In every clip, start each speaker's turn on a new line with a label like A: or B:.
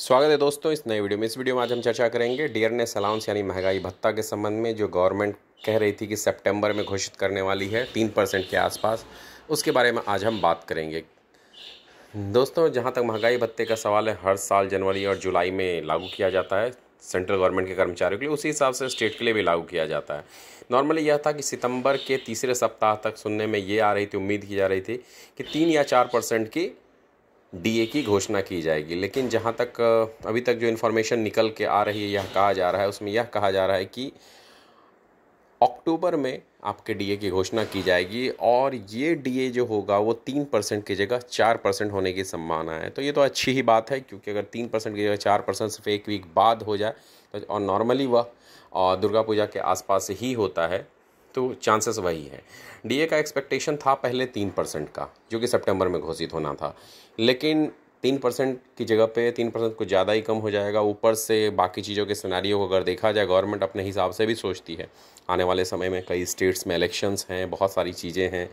A: स्वागत है दोस्तों इस नए वीडियो में इस वीडियो में आज हम चर्चा करेंगे डियरनेस अलाउंस यानी महंगाई भत्ता के संबंध में जो गवर्नमेंट कह रही थी कि सितंबर में घोषित करने वाली है तीन परसेंट के आसपास उसके बारे में आज हम बात करेंगे दोस्तों जहाँ तक महंगाई भत्ते का सवाल है हर साल जनवरी और जुलाई में लागू किया जाता है सेंट्रल गवर्नमेंट के कर्मचारियों के लिए उसी हिसाब से स्टेट के लिए भी लागू किया जाता है नॉर्मली यह था कि सितंबर के तीसरे सप्ताह तक सुनने में ये आ रही थी उम्मीद की जा रही थी कि तीन या चार परसेंट की डीए की घोषणा की जाएगी लेकिन जहाँ तक अभी तक जो इन्फॉर्मेशन निकल के आ रही है यह कहा जा रहा है उसमें यह कहा जा रहा है कि अक्टूबर में आपके डीए की घोषणा की जाएगी और ये डीए जो होगा वो तीन परसेंट की जगह चार परसेंट होने की संभावना है तो ये तो अच्छी ही बात है क्योंकि अगर तीन परसेंट की जगह चार परसेंट सिर्फ एक वीक बाद हो जाए तो और नॉर्मली वह दुर्गा पूजा के आसपास ही होता है तो चांसेस वही है डीए का एक्सपेक्टेशन था पहले तीन परसेंट का जो कि सितंबर में घोषित होना था लेकिन तीन परसेंट की जगह पे तीन परसेंट कुछ ज़्यादा ही कम हो जाएगा ऊपर से बाकी चीज़ों के सिनारियों को अगर देखा जाए गवर्नमेंट अपने हिसाब से भी सोचती है आने वाले समय में कई स्टेट्स में इलेक्शंस हैं बहुत सारी चीज़ें हैं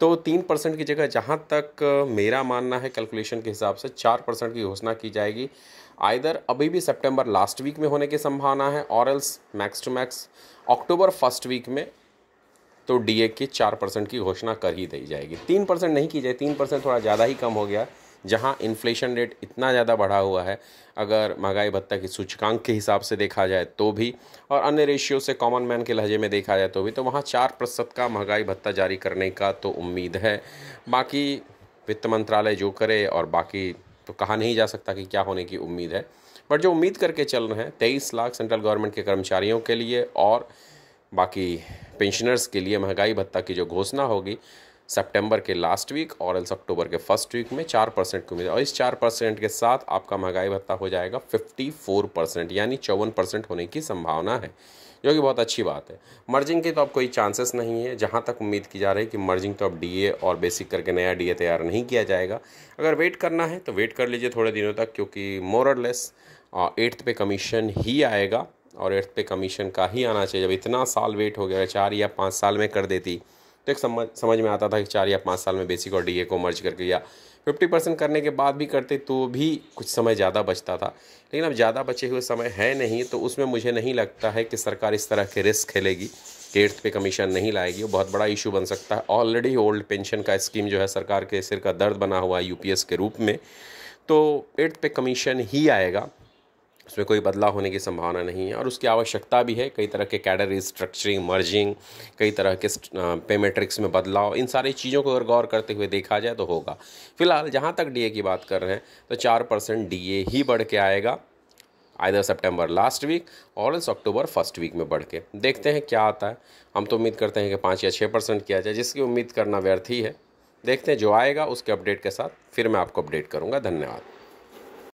A: तो तीन परसेंट की जगह जहाँ तक मेरा मानना है कैलकुलेशन के हिसाब से चार परसेंट की घोषणा की जाएगी आइदर अभी भी सितंबर लास्ट वीक में होने की संभावना है और else max to max October first week में तो डीए की चार परसेंट की घोषणा कर ही दी जाएगी तीन परसेंट नहीं की जाए तीन परसेंट थोड़ा ज़्यादा ही कम हो गया जहाँ इन्फ्लेशन रेट इतना ज़्यादा बढ़ा हुआ है अगर महंगाई भत्ता की सूचकांक के हिसाब से देखा जाए तो भी और अन्य रेशियो से कॉमन मैन के लहजे में देखा जाए तो भी तो वहाँ चार प्रतिशत का महंगाई भत्ता जारी करने का तो उम्मीद है बाकी वित्त मंत्रालय जो करे और बाकी तो कहा नहीं जा सकता कि क्या होने की उम्मीद है बट जो उम्मीद करके चल रहे हैं तेईस लाख सेंट्रल गवर्नमेंट के कर्मचारियों के लिए और बाकी पेंशनर्स के लिए महंगाई भत्ता की जो घोषणा होगी सितंबर के लास्ट वीक और एल्स अक्टूबर के फर्स्ट वीक में चार परसेंट की उम्मीद और इस चार परसेंट के साथ आपका महंगाई भत्ता हो जाएगा फिफ्टी फोर परसेंट यानी चौवन परसेंट होने की संभावना है जो कि बहुत अच्छी बात है मर्जिंग के तो अब कोई चांसेस नहीं है जहाँ तक उम्मीद की जा रही है कि मर्जिंग तो अब डी और बेसिक करके नया डी तैयार नहीं किया जाएगा अगर वेट करना है तो वेट कर लीजिए थोड़े दिनों तक क्योंकि मोरलेस एट्थ पे कमीशन ही आएगा और एर्थ पे कमीशन का ही आना चाहिए जब इतना साल वेट हो गया चार या पाँच साल में कर देती तो एक समझ समझ में आता था कि चार या पाँच साल में बेसिक और डीए को मर्ज करके या फिफ्टी परसेंट करने के बाद भी करते तो भी कुछ समय ज़्यादा बचता था लेकिन अब ज़्यादा बचे हुए समय है नहीं तो उसमें मुझे नहीं लगता है कि सरकार इस तरह के रिस्क खेलेगी कि एट्थ पे कमीशन नहीं लाएगी वो बहुत बड़ा इशू बन सकता है ऑलरेडी ओल्ड पेंशन का स्कीम जो है सरकार के सिर का दर्द बना हुआ है यू के रूप में तो एट्थ पे कमीशन ही आएगा उसमें कोई बदलाव होने की संभावना नहीं है और उसकी आवश्यकता भी है कई तरह के कैडर रिस्ट्रक्चरिंग मर्जिंग कई तरह के पेमेट्रिक्स में बदलाव इन सारी चीज़ों को अगर गौर करते हुए देखा जाए तो होगा फिलहाल जहाँ तक डी की बात कर रहे हैं तो चार परसेंट डी ही बढ़ के आएगा आइधर सेप्टेम्बर लास्ट वीक और इस अक्टूबर फर्स्ट वीक में बढ़ के देखते हैं क्या आता है हम तो उम्मीद करते हैं कि पाँच या छः परसेंट किया जाए जिसकी उम्मीद करना व्यर्थ ही है देखते हैं जो आएगा उसके अपडेट के साथ फिर मैं आपको अपडेट करूँगा धन्यवाद